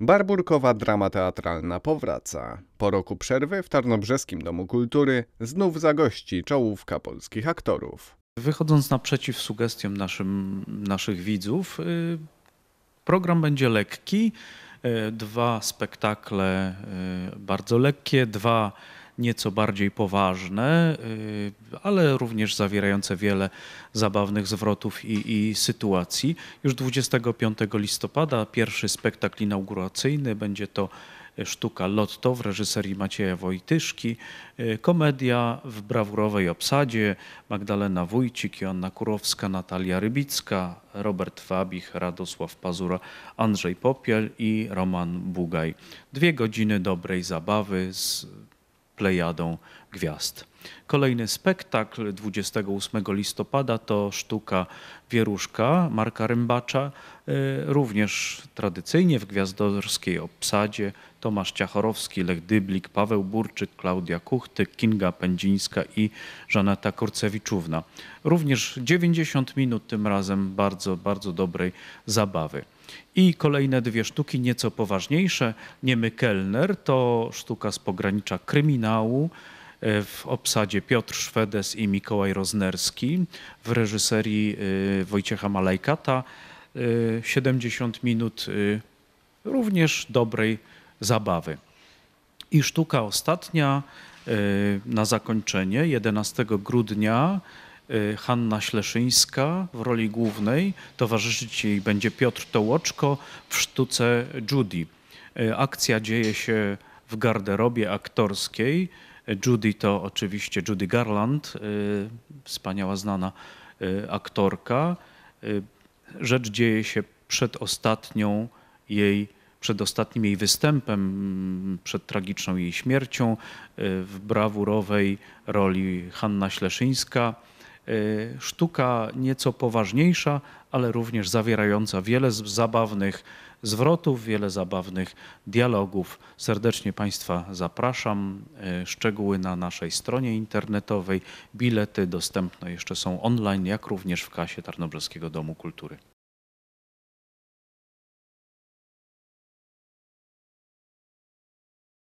Barburkowa drama teatralna powraca. Po roku przerwy w Tarnobrzeskim Domu Kultury znów zagości czołówka polskich aktorów. Wychodząc naprzeciw sugestiom naszym, naszych widzów, y, program będzie lekki. Y, dwa spektakle y, bardzo lekkie, dwa nieco bardziej poważne, y, ale również zawierające wiele zabawnych zwrotów i, i sytuacji. Już 25 listopada pierwszy spektakl inauguracyjny będzie to sztuka Lotto w reżyserii Macieja Wojtyszki, y, komedia w brawurowej obsadzie Magdalena Wójcik, Joanna Kurowska, Natalia Rybicka, Robert Fabich, Radosław Pazura, Andrzej Popiel i Roman Bugaj. Dwie godziny dobrej zabawy z plejadą gwiazd. Kolejny spektakl 28 listopada to sztuka Wieruszka Marka Rymbacza, y, również tradycyjnie w gwiazdorskiej obsadzie Tomasz Ciachorowski, Lech Dyblik, Paweł Burczyk, Klaudia Kuchty, Kinga Pędzińska i Żaneta Kurcewiczówna. Również 90 minut tym razem bardzo, bardzo dobrej zabawy. I kolejne dwie sztuki nieco poważniejsze. Niemy Kellner to sztuka z pogranicza kryminału e, w obsadzie Piotr Szwedes i Mikołaj Roznerski w reżyserii e, Wojciecha Malajkata. 70 e, minut również dobrej zabawy. I sztuka ostatnia na zakończenie 11 grudnia Y, Hanna Śleszyńska w roli głównej, towarzyszyć jej będzie Piotr Tołoczko w sztuce Judy. Y, Akcja dzieje się w garderobie aktorskiej. Judy to oczywiście Judy Garland, y, wspaniała znana aktorka. Rzecz dzieje się przed ostatnią jej przedostatnim jej występem, mm, przed tragiczną jej śmiercią, w brawurowej roli Hanna Śleszyńska. E, sztuka nieco poważniejsza, ale również zawierająca wiele zabawnych zwrotów, wiele zabawnych dialogów. Serdecznie Państwa zapraszam. E, szczegóły na naszej stronie internetowej. Bilety dostępne jeszcze są online, jak również w kasie Tarnobrzeskiego Domu Kultury.